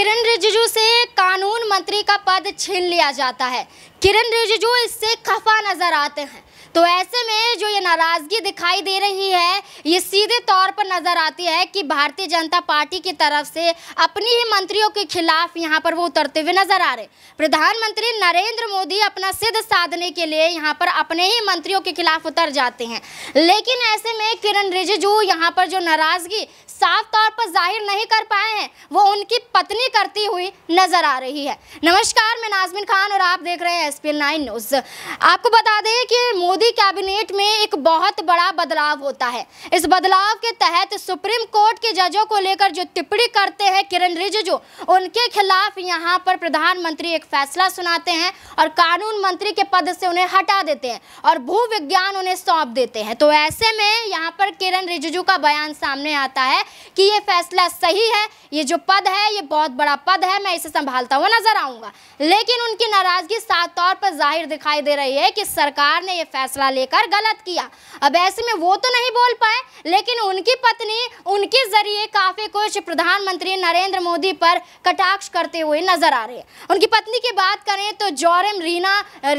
किरण रिजिजू से कानून मंत्री का पद छीन लिया जाता है किरण रिजिजू इससे खफा नजर आते हैं तो ऐसे में जो ये नाराज़गी दिखाई दे रही है ये सीधे तौर पर नज़र आती है कि भारतीय जनता पार्टी की तरफ से अपनी ही मंत्रियों के खिलाफ यहाँ पर वो उतरते हुए नज़र आ रहे प्रधानमंत्री नरेंद्र मोदी अपना सिद्ध साधने के लिए यहाँ पर अपने ही मंत्रियों के खिलाफ उतर जाते हैं लेकिन ऐसे में किरण रिजिजू यहाँ पर जो नाराज़गी साफ तौर पर जाहिर नहीं कर पाए हैं वो उनकी पत्नी तैयारी करती हुई नजर आ रही है नमस्कार मैं नाजमिन खान और आप देख रहे हैं एस पी नाइन न्यूज आपको बता दें कि मोदी कैबिनेट में एक बहुत बड़ा बदलाव होता है इस बदलाव के तहत सुप्रीम कोर्ट के जजों को लेकर जो टिप्पणी करते हैं किरण रिजिजू उनके खिलाफ यहाँ पर प्रधानमंत्री एक फैसला सुनाते हैं और कानून मंत्री के पद से उन्हें हटा देते हैं और भू विज्ञान उन्हें सौंप देते हैं तो ऐसे में यहाँ पर किरण रिजिजू का बयान सामने आता है कि ये फैसला सही है ये जो पद है ये बहुत बड़ा पद है मैं इसे संभालता हुआ नजर आऊंगा लेकिन उनकी नाराजगी साफ तौर पर जाहिर दिखाई दे रही है कि सरकार ने यह फैसला लेकर गलत किया अब ऐसे में वो तो नहीं बोल पाए लेकिन उनकी पत्नी उनके जरिए काफी कुछ प्रधानमंत्री नरेंद्र मोदी पर कटाक्ष करते हुए नजर आ रहे हैं उनकी पत्नी की बात करें तो जोरम रीना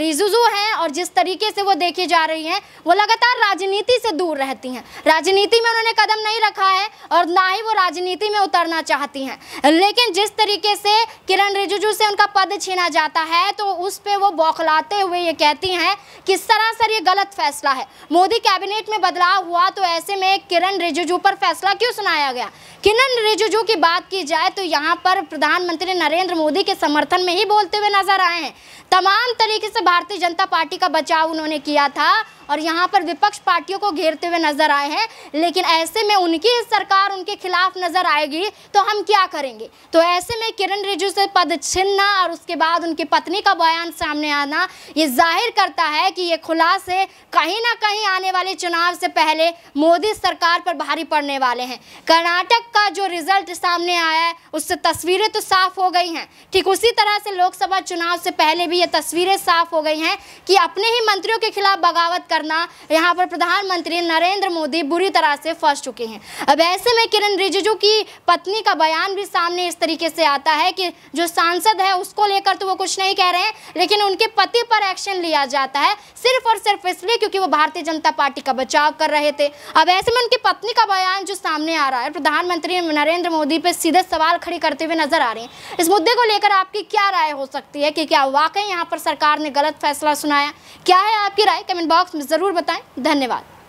रिजुजू है और जिस तरीके से वो देखी जा रही है वो लगातार राजनीति से दूर रहती हैं राजनीति में उन्होंने कदम नहीं रखा है और ना ही वो राजनीति में उतरना चाहती हैं लेकिन जिस जिस तरीके से किरण रिजिजू से उनका पद छीना जाता है तो उस पर वो बौखलाते हुए ये कहती हैं कि सरासर ये गलत फैसला है मोदी कैबिनेट में बदलाव हुआ तो ऐसे में किरण रिजिजू पर फैसला क्यों सुनाया गया किरण रिजिजू की बात की जाए तो यहाँ पर प्रधानमंत्री नरेंद्र मोदी के समर्थन में ही बोलते हुए नजर आए हैं तमाम तरीके से भारतीय जनता पार्टी का बचाव उन्होंने किया था और यहाँ पर विपक्ष पार्टियों को घेरते हुए नजर आए हैं लेकिन ऐसे में उनकी सरकार उनके खिलाफ नजर आएगी तो हम क्या करेंगे तो ऐसे में किरण रिजू से पद छिनना और उसके बाद उनकी पत्नी का बयान सामने आना ये जाहिर करता है कि ये खुलासे कहीं ना कहीं आने वाले चुनाव से पहले मोदी सरकार पर भारी पड़ने वाले हैं कर्नाटक का जो रिजल्ट सामने आया है उससे तस्वीरें तो साफ हो गई हैं ठीक उसी तरह से लोकसभा चुनाव से पहले भी ये तस्वीरें साफ हो गई हैं कि अपने ही मंत्रियों के खिलाफ बगावत करना यहाँ पर प्रधानमंत्री नरेंद्र मोदी बुरी तरह से फंस चुके हैं अब ऐसे में किरण रिजिजू की पत्नी का बयान भी सामने इस तरीके से आता है कि जो सांसद है उसको लेकर तो वो कुछ नहीं कह रहे हैं लेकिन उनके पति पर एक्शन लिया जाता है सिर्फ और सिर्फ इसलिए क्योंकि वो भारतीय जनता पार्टी का बचाव कर रहे थे अब ऐसे में उनकी पत्नी का बयान जो सामने आ रहा है प्रधानमंत्री प्रधानमंत्री नरेंद्र मोदी पे सीधे सवाल खड़ी करते हुए नजर आ रही हैं इस मुद्दे को लेकर आपकी क्या राय हो सकती है कि क्या वाकई यहाँ पर सरकार ने गलत फैसला सुनाया क्या है आपकी राय कमेंट बॉक्स में ज़रूर बताएं धन्यवाद